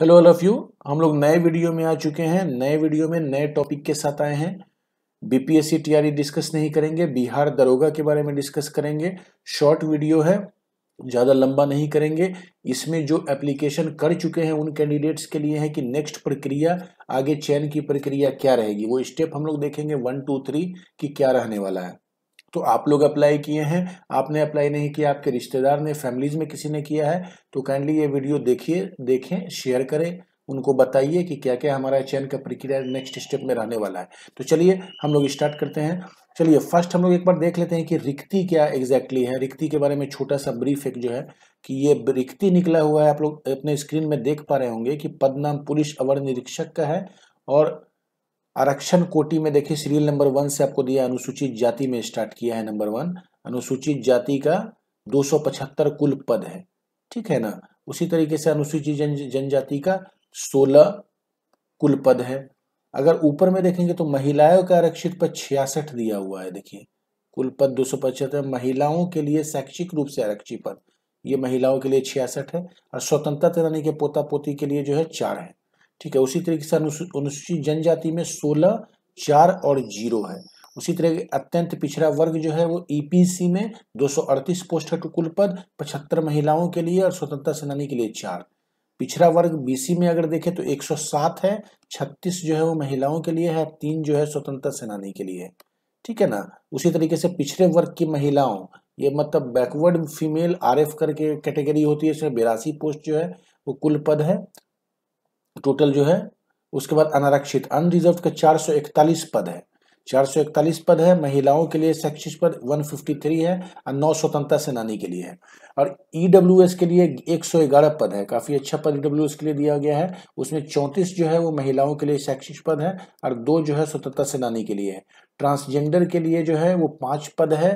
hello all of you हम लोग नए वीडियो में आ चुके हैं नए वीडियो में नए टॉपिक के साथ आए हैं बीपीएससी टीआरई डिस्कस नहीं करेंगे बिहार दरोगा के बारे में डिस्कस करेंगे शॉर्ट वीडियो है ज़्यादा लंबा नहीं करेंगे इसमें जो एप्लीकेशन कर चुके हैं उन कैंडिडेट्स के लिए है कि नेक्स्ट प्रक्रिया आगे चयन की प्रक्रिया क्या रहेगी वो स्टेप हम लोग देखेंगे वन टू थ्री कि क्या रहने वाला है तो आप लोग अप्लाई किए हैं आपने अप्लाई नहीं किया आपके रिश्तेदार ने फैमिलीज में किसी ने किया है तो काइंडली ये वीडियो देखिए देखें शेयर करें उनको बताइए कि क्या क्या हमारा चयन का प्रक्रिया नेक्स्ट स्टेप में रहने वाला है तो चलिए हम लोग स्टार्ट करते हैं चलिए फर्स्ट हम लोग एक बार देख लेते हैं कि रिक्ति क्या एग्जैक्टली exactly है रिक्ति के बारे में छोटा सा ब्रीफ एक जो है कि ये रिक्ति निकला हुआ है आप लोग अपने स्क्रीन में देख पा रहे होंगे कि पद नाम पुलिस अवर निरीक्षक का है और आरक्षण कोटि में देखिए सीरियल नंबर वन से आपको दिया अनुसूचित जाति में स्टार्ट किया है नंबर वन अनुसूचित जाति का 275 कुल पद है ठीक है ना उसी तरीके से अनुसूचित जन जनजाति का 16 कुल पद है अगर ऊपर में देखेंगे तो महिलाओं का आरक्षित पद छियासठ दिया हुआ है देखिए कुल पद दो सौ पचहत्तर महिलाओं के लिए शैक्षिक रूप से आरक्षित पद ये महिलाओं के लिए छियासठ है और स्वतंत्रता सेनानी के पोता पोती के लिए जो है चार है ठीक है उसी तरीके से अनुसूचित जनजाति में सोलह चार और जीरो है उसी तरह अत्यंत पिछड़ा वर्ग जो है वो ईपीसी e में 238 पोस्ट है कुल पद पचहत्तर महिलाओं के लिए और स्वतंत्रता सेनानी के लिए चार पिछड़ा वर्ग बीसी में अगर देखें तो 107 है 36 जो है वो महिलाओं के लिए है तीन जो है स्वतंत्रता सेनानी के लिए ठीक है ना उसी तरीके से पिछड़े वर्ग की महिलाओं ये मतलब बैकवर्ड फीमेल आर करके कैटेगरी होती है इसमें बिरासी पोस्ट जो है वो कुल पद है टोटल जो है उसके बाद अनारक्षित अनरिजर्व का 441 पद है 441 पद है महिलाओं के लिए शैक्षिक पद 153 है और नौ स्वतंत्रता सेनानी के लिए है और ई e के लिए 111 पद है काफ़ी अच्छा पद ई e के लिए दिया गया है उसमें चौंतीस जो है वो महिलाओं के लिए शैक्षिक पद है और दो जो है स्वतंत्रता सेनानी के लिए है ट्रांसजेंडर के लिए जो है वो पाँच पद है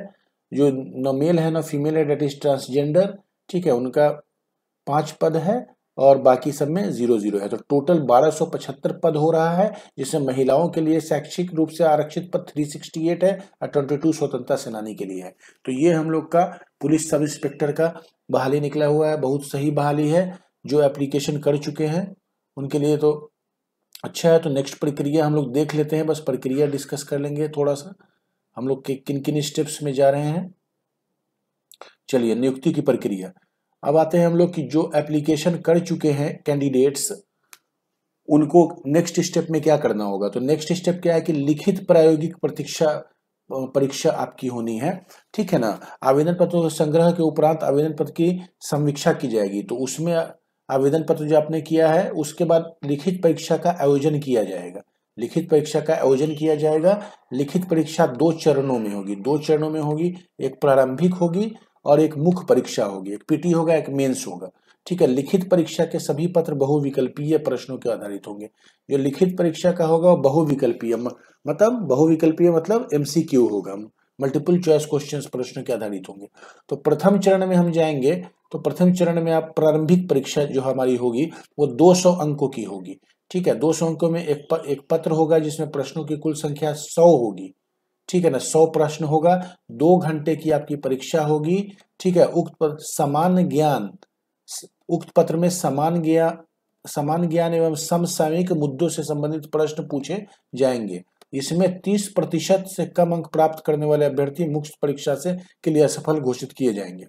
जो न मेल है ना फीमेल है डेट इज ट्रांसजेंडर ठीक है उनका पाँच पद है और बाकी सब में जीरो जीरो है तो टोटल 1275 पद हो रहा है जिसमें महिलाओं के लिए शैक्षिक रूप से आरक्षित पद 368 है और ट्वेंटी स्वतंत्रता सेनानी के लिए है तो ये हम लोग का पुलिस सब इंस्पेक्टर का बहाली निकला हुआ है बहुत सही बहाली है जो एप्लीकेशन कर चुके हैं उनके लिए तो अच्छा है तो नेक्स्ट प्रक्रिया हम लोग देख लेते हैं बस प्रक्रिया डिस्कस कर लेंगे थोड़ा सा हम लोग के किन किन स्टेप्स में जा रहे हैं चलिए नियुक्ति की प्रक्रिया अब आते हैं हम लोग कि जो एप्लीकेशन कर चुके हैं कैंडिडेट्स उनको नेक्स्ट स्टेप में क्या करना होगा तो नेक्स्ट स्टेप क्या है कि लिखित प्रायोगिक प्रतीक्षा परीक्षा आपकी होनी है ठीक है ना आवेदन पत्र संग्रह के उपरांत आवेदन पत्र की समीक्षा की जाएगी तो उसमें आवेदन पत्र जो आपने किया है उसके बाद लिखित परीक्षा का आयोजन किया जाएगा लिखित परीक्षा का आयोजन किया जाएगा लिखित परीक्षा दो चरणों में होगी दो चरणों में होगी एक प्रारंभिक होगी और एक मुख्य परीक्षा होगी एक पीटी होगा एक मेंस होगा ठीक है लिखित परीक्षा के सभी पत्र बहुविकल्पीय प्रश्नों के आधारित होंगे जो लिखित परीक्षा का होगा वो बहुविकल्पीय मतलब बहुविकल्पीय मतलब एमसीक्यू होगा मल्टीपल चॉइस क्वेश्चंस प्रश्नों के आधारित होंगे तो प्रथम चरण में हम जाएंगे तो प्रथम चरण में आप प्रारंभिक परीक्षा जो हमारी होगी वो 200 अंकों की होगी ठीक है 200 अंकों में एक, प, एक पत्र होगा जिसमें प्रश्नों की कुल संख्या 100 होगी ठीक है ना सौ प्रश्न होगा दो घंटे की आपकी परीक्षा होगी ठीक है उक्त पत्र समान ज्ञान उक्त पत्र में समान ज्ञान समान ज्ञान एवं समसामयिक मुद्दों से संबंधित प्रश्न पूछे जाएंगे इसमें 30 प्रतिशत से कम अंक प्राप्त करने वाले अभ्यर्थी मुक्त परीक्षा से के लिए असफल घोषित किए जाएंगे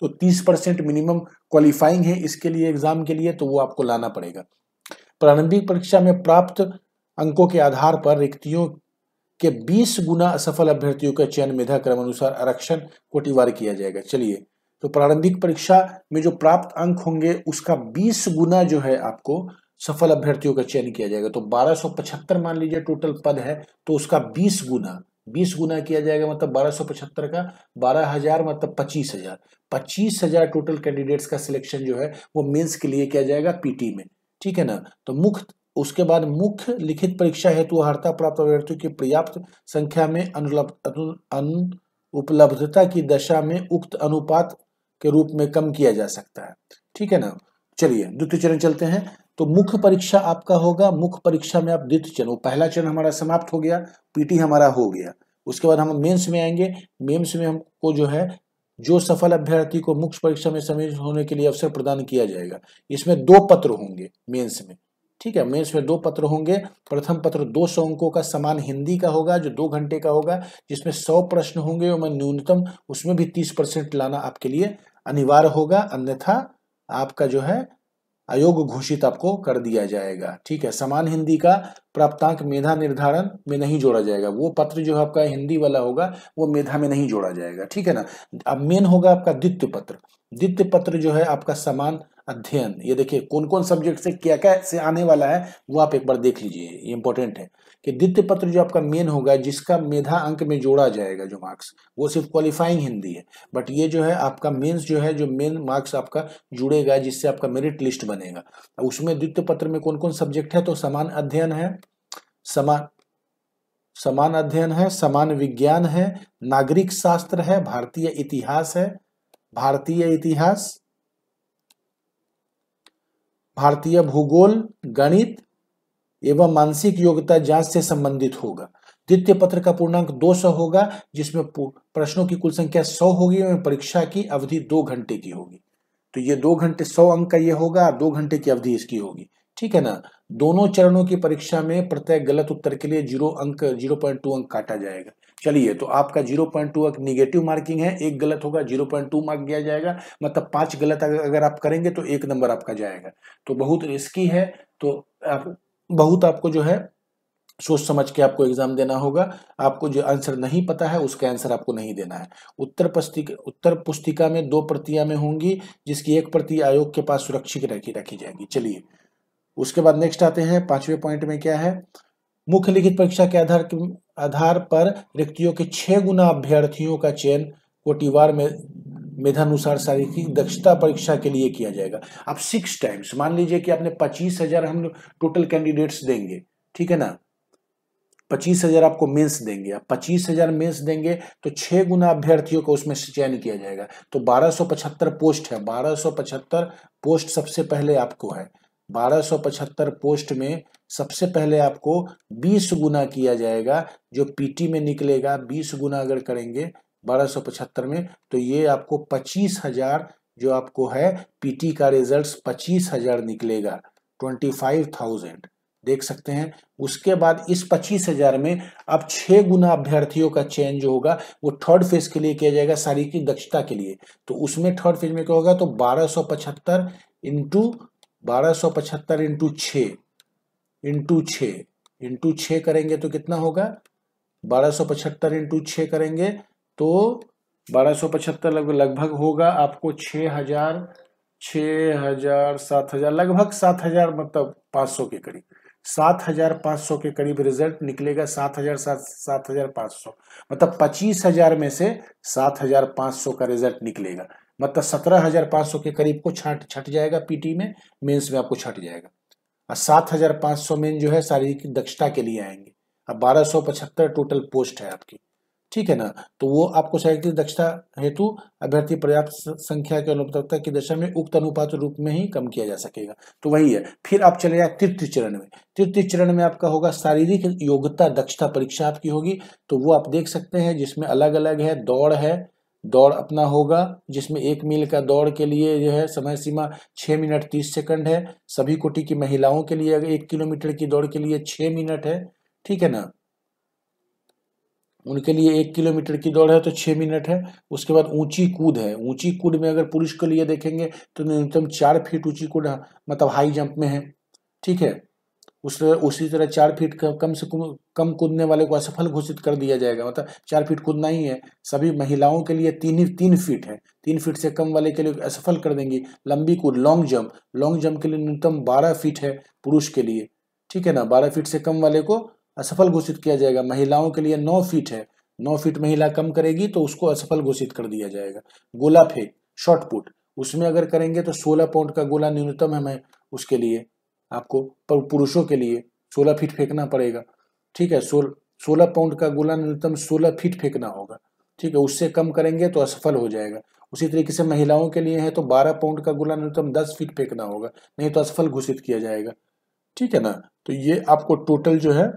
तो 30 परसेंट मिनिमम क्वालिफाइंग है इसके लिए एग्जाम के लिए तो वो आपको लाना पड़ेगा प्रारंभिक परीक्षा में प्राप्त अंकों के आधार पर रिक्तियों कि 20 गुना असफल अभ्यर्थियों का चयन मेधा क्रम अनुसार आरक्षण कोटिवार किया जाएगा चलिए तो प्रारंभिक परीक्षा में जो प्राप्त अंक होंगे उसका 20 गुना जो है आपको सफल अभ्यर्थियों का चयन किया जाएगा तो 1275 मान लीजिए टोटल पद है तो उसका 20 गुना 20 गुना किया जाएगा मतलब 1275 का 12000 मतलब 25000 25000 टोटल कैंडिडेट्स का सिलेक्शन जो है वो मेंस के लिए किया जाएगा पीटी में ठीक है ना तो मुख्य उसके बाद मुख्य लिखित परीक्षा हेतु अर्ता प्राप्त अभ्यर्थियों की पर्याप्त संख्या में अनुपलब्धता की दशा में उक्त अनुपात के रूप में कम किया जा सकता है ठीक है ना चलिए द्वितीय चरण चलते हैं तो मुख्य परीक्षा आपका होगा मुख्य परीक्षा में आप द्वितीय चरण पहला चरण हमारा समाप्त हो गया पीटी हमारा हो गया उसके बाद हम मेंस में आएंगे मेंस में हमको जो है जो सफल अभ्यर्थी को मुख्य परीक्षा में सम्मिलित होने के लिए अवसर प्रदान किया जाएगा इसमें दो पत्र होंगे मेंस में ठीक है मेंस में दो पत्र होंगे प्रथम पत्र दो सौ अंकों का समान हिंदी का होगा जो दो घंटे का होगा जिसमें सौ प्रश्न होंगे और मैं न्यूनतम उसमें भी तीस परसेंट लाना आपके लिए अनिवार्य होगा अन्यथा आपका जो है अयोग घोषित आपको कर दिया जाएगा ठीक है समान हिंदी का प्राप्तांक मेधा निर्धारण में नहीं जोड़ा जाएगा वो पत्र जो आपका हिंदी वाला होगा वो मेधा में नहीं जोड़ा जाएगा ठीक है ना अब मेन होगा आपका द्वित्य पत्र द्वित्य पत्र जो है आपका समान अध्ययन ये देखिए कौन कौन सब्जेक्ट से क्या क्या से आने वाला है वो आप एक बार देख लीजिए ये इंपॉर्टेंट है कि द्वितीय पत्र जो आपका मेन होगा जिसका मेधा अंक में जोड़ा जाएगा जो मार्क्स वो सिर्फ क्वालिफाइंग हिंदी है बट ये जो है आपका मेंस जो है जो मेन मार्क्स आपका जुड़ेगा जिससे आपका मेरिट लिस्ट बनेगा उसमें द्वितीय पत्र में कौन कौन सब्जेक्ट है तो समान अध्ययन है समान समान अध्ययन है समान विज्ञान है नागरिक शास्त्र है भारतीय इतिहास है भारतीय इतिहास भारतीय भूगोल गणित एवं मानसिक योग्यता जांच से संबंधित होगा द्वितीय पत्र का पूर्णांक 200 होगा जिसमें प्रश्नों की कुल संख्या 100 होगी और परीक्षा की अवधि दो घंटे की होगी तो ये दो घंटे 100 अंक का ये होगा दो घंटे की अवधि इसकी होगी ठीक है ना दोनों चरणों की परीक्षा में प्रत्येक गलत उत्तर के लिए जीरो अंक जीरो पॉइंट टू अंक काटा जाएगा चलिए तो आपका जीरो पॉइंट टू अंक निगेटिव मार्किंग है एक गलत होगा जीरो पॉइंट टू मार्क दिया जाएगा मतलब पांच गलत अगर आप करेंगे तो एक नंबर आपका जाएगा तो बहुत रिस्की है तो आप बहुत आपको जो है सोच समझ के आपको एग्जाम देना होगा आपको जो आंसर नहीं पता है उसका आंसर आपको नहीं देना है उत्तर पुस्तिका उत्तर पुस्तिका में दो प्रतियां में होंगी जिसकी एक प्रति आयोग के पास सुरक्षित रखी रखी जाएगी चलिए उसके बाद नेक्स्ट आते हैं पांचवें पॉइंट में क्या है मुख्य लिखित परीक्षा के आधार के आधार पर रिक्तियों के छह गुना अभ्यर्थियों का चयन कोटिवार में मेधानुसार शारीरिक दक्षता परीक्षा के लिए किया जाएगा अब सिक्स टाइम्स मान लीजिए कि आपने पच्चीस हजार हम टोटल कैंडिडेट्स देंगे ठीक है ना पच्चीस हजार आपको मेंस देंगे आप पच्चीस हजार मेंस देंगे तो छह गुना अभ्यर्थियों को उसमें चयन किया जाएगा तो बारह सौ पचहत्तर पोस्ट है बारह सौ पचहत्तर पोस्ट सबसे पहले आपको है बारह सौ पचहत्तर पोस्ट में सबसे पहले आपको बीस गुना किया जाएगा जो पीटी में निकलेगा बीस गुना अगर करेंगे बारह में तो ये आपको पच्चीस हजार जो आपको है पीटी का रिजल्ट्स पच्चीस हजार निकलेगा ट्वेंटी फाइव थाउजेंड देख सकते हैं उसके बाद इस पच्चीस हजार में अब छः गुना अभ्यर्थियों का चयन जो होगा वो थर्ड फेज के लिए किया जाएगा शारीरिक दक्षता के लिए तो उसमें थर्ड फेज में क्या होगा तो बारह सौ पचहत्तर इंटू बारह सौ पचहत्तर इंटू छ इंटू छः इंटू छः करेंगे तो कितना होगा बारह सौ पचहत्तर इंटू छः करेंगे तो बारह सौ पचहत्तर लगभग होगा आपको छः हजार छ हजार सात हजार लगभग सात हजार मतलब पांच सौ के करीब सात हजार पांच सौ के करीब रिजल्ट निकलेगा सात हजार सात सात हजार पाँच सौ मतलब पच्चीस हजार में से सात हजार पांच सौ का रिजल्ट निकलेगा मतलब सत्रह हजार पाँच सौ के करीब को छाट छट जाएगा पीटी में मेंस में आपको छट जाएगा और सात हजार पांच सौ मेन जो है शारीरिक दक्षता के लिए आएंगे अब बारह सौ पचहत्तर टोटल पोस्ट है आपकी ठीक है ना तो वो आपको शैक्षिक दक्षता हेतु अभ्यर्थी पर्याप्त संख्या के अनुपलब्धता की दशा में उक्त अनुपात रूप में ही कम किया जा सकेगा तो वही है फिर आप चले जाए तृतीय चरण में तृतीय चरण में आपका होगा शारीरिक योग्यता दक्षता परीक्षा आपकी होगी तो वो आप देख सकते हैं जिसमें अलग अलग है दौड़ है दौड़ अपना होगा जिसमें एक मील का दौड़ के लिए जो है समय सीमा छः मिनट तीस सेकंड है सभी कोटि की महिलाओं के लिए अगर एक किलोमीटर की दौड़ के लिए छः मिनट है ठीक है ना उनके लिए एक किलोमीटर की दौड़ है तो छः मिनट है उसके बाद ऊंची कूद है ऊंची कूद में अगर पुरुष के लिए देखेंगे तो न्यूनतम चार फीट ऊंची कूद मतलब हाई जंप में है ठीक है उस उसी तरह चार फीट का कम से कम कम कूदने वाले को असफल घोषित कर दिया जाएगा मतलब चार फीट कूदना ही है सभी महिलाओं के लिए तीन ही तीन फीट है तीन फीट से कम वाले के लिए असफल कर देंगी लंबी कूद लॉन्ग जंप लॉन्ग जंप के लिए न्यूनतम बारह फीट है पुरुष के लिए ठीक है ना बारह फीट से कम वाले को असफल घोषित किया जाएगा महिलाओं के लिए नौ फीट है नौ फीट महिला कम करेगी तो उसको असफल घोषित कर दिया जाएगा गोला फेंक शॉर्ट पुट उसमें अगर करेंगे तो सोलह पाउंड का गोला न्यूनतम है उसके लिए आपको पुरुषों के लिए सोलह फीट फेंकना पड़ेगा ठीक है सोल सोलह पाउंड का गोला न्यूनतम सोलह फीट फेंकना होगा ठीक है उससे कम करेंगे तो असफल हो जाएगा उसी तरीके से महिलाओं के लिए है तो बारह पाउंड का गोला न्यूनतम दस फीट फेंकना होगा नहीं तो असफल घोषित किया जाएगा ठीक है ना तो ये आपको टोटल जो है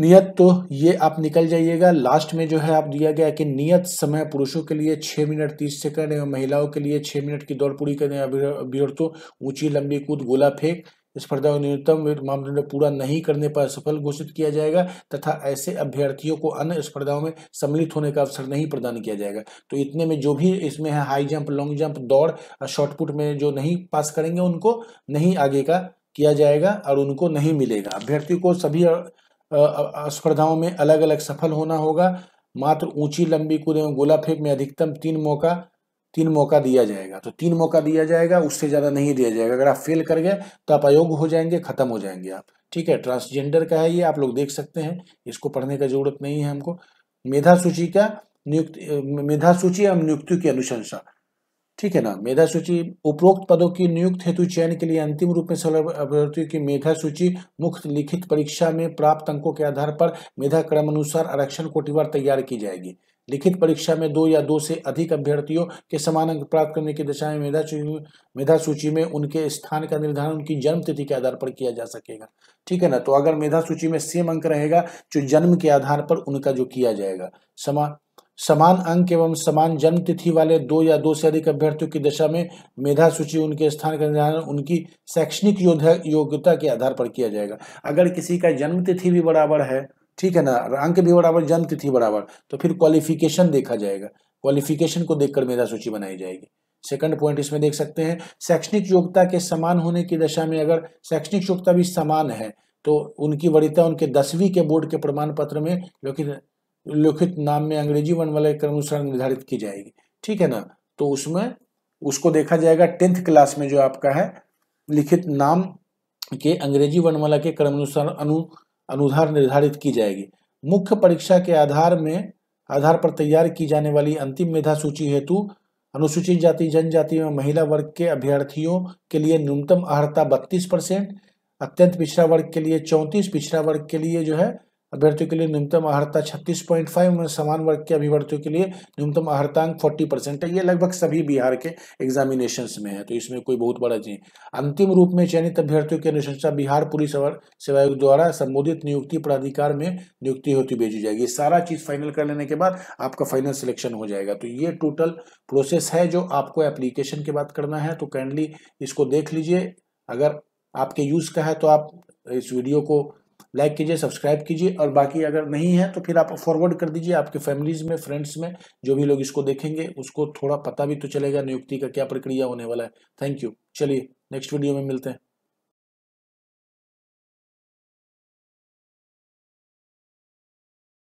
नियत तो ये आप निकल जाइएगा लास्ट में जो है आप दिया गया कि नियत समय पुरुषों के लिए छः मिनट तीस सेकंड एवं महिलाओं के लिए छः मिनट की दौड़ पूरी करने अभ्यर्थों ऊंची लंबी कूद गोला फेंक स्पर्धा को न्यूनतम मापदंड पूरा नहीं करने पर असफल घोषित किया जाएगा तथा ऐसे अभ्यर्थियों को अन्य स्पर्धाओं में सम्मिलित होने का अवसर नहीं प्रदान किया जाएगा तो इतने में जो भी इसमें है हाई जंप लॉन्ग जंप दौड़ और शॉर्टपुट में जो नहीं पास करेंगे उनको नहीं आगे का किया जाएगा और उनको नहीं मिलेगा अभ्यर्थी को सभी स्पर्धाओं में अलग अलग सफल होना होगा मात्र ऊंची लंबी कूद एवं गोला फेंक में अधिकतम तीन मौका तीन मौका दिया जाएगा तो तीन मौका दिया जाएगा उससे ज़्यादा नहीं दिया जाएगा अगर आप फेल कर गए तो आप अयोग्य हो जाएंगे ख़त्म हो जाएंगे आप ठीक है ट्रांसजेंडर का है ये आप लोग देख सकते हैं इसको पढ़ने का जरूरत नहीं है हमको मेधा सूची का नियुक्ति मेधा सूची एवं नियुक्ति की अनुशंसा ठीक है ना मेधा सूची उपरोक्त पदों की नियुक्त हेतु चयन के लिए अंतिम रूप में सोलह अभ्यर्थियों की मेधा सूची मुख्य लिखित परीक्षा में प्राप्त अंकों के आधार पर मेधा क्रम अनुसार आरक्षण कोटिवार तैयार की जाएगी लिखित परीक्षा में दो या दो से अधिक अभ्यर्थियों के समान अंक प्राप्त करने की दिशा में मेधा मेधा सूची में उनके स्थान का निर्धारण उनकी जन्म तिथि के आधार पर किया जा सकेगा ठीक है ना तो अगर मेधा सूची में सेम अंक रहेगा जो जन्म के आधार पर उनका जो किया जाएगा समान समान अंक एवं समान जन्म तिथि वाले दो या दो से अधिक अभ्यर्थियों की दशा में मेधा सूची उनके स्थान का निर्धारण उनकी शैक्षणिक योग्यता के आधार पर किया जाएगा अगर किसी का जन्म तिथि भी बराबर है ठीक है ना अंक भी बराबर जन्म तिथि बराबर तो फिर क्वालिफिकेशन देखा जाएगा क्वालिफिकेशन को देखकर मेधा सूची बनाई जाएगी सेकंड पॉइंट इसमें देख सकते हैं शैक्षणिक योग्यता के समान होने की दशा में अगर शैक्षणिक योग्यता भी समान है तो उनकी वरीयता उनके दसवीं के बोर्ड के प्रमाण पत्र में जो कि लिखित नाम में अंग्रेजी वन वाले अनुसार निर्धारित की जाएगी ठीक है ना तो उसमें उसको देखा जाएगा टेंथ क्लास में जो आपका है लिखित नाम के अंग्रेजी वर्णमाला के अनुसार अनु अनुधार निर्धारित की जाएगी मुख्य परीक्षा के आधार में आधार पर तैयार की जाने वाली अंतिम मेधा सूची हेतु अनुसूचित जाति जनजाति में महिला वर्ग के अभ्यर्थियों के लिए न्यूनतम अर्ता बत्तीस परसेंट अत्यंत पिछड़ा वर्ग के लिए चौंतीस पिछड़ा वर्ग के लिए जो है अभ्यर्थियों के लिए न्यूनतम आहारता 36.5 में समान वर्ग के अभ्यर्थियों के लिए न्यूनतम अहर्तांक 40 परसेंट है ये लगभग सभी बिहार के एग्जामिनेशन में है तो इसमें कोई बहुत बड़ा चीज अंतिम रूप में चयनित अभ्यर्थियों की अनुशंसा बिहार पुलिस सेवा आयोग द्वारा संबोधित नियुक्ति प्राधिकार में नियुक्ति होती भेजी जाएगी सारा चीज फाइनल कर लेने के बाद आपका फाइनल सिलेक्शन हो जाएगा तो ये टोटल प्रोसेस है जो आपको एप्लीकेशन के बाद करना है तो काइंडली इसको देख लीजिए अगर आपके यूज़ का है तो आप इस वीडियो को लाइक कीजिए सब्सक्राइब कीजिए और बाकी अगर नहीं है तो फिर आप फॉरवर्ड कर दीजिए आपके फैमिलीज में फ्रेंड्स में जो भी लोग इसको देखेंगे उसको थोड़ा पता भी तो चलेगा नियुक्ति का क्या प्रक्रिया होने वाला है थैंक यू चलिए नेक्स्ट वीडियो में मिलते हैं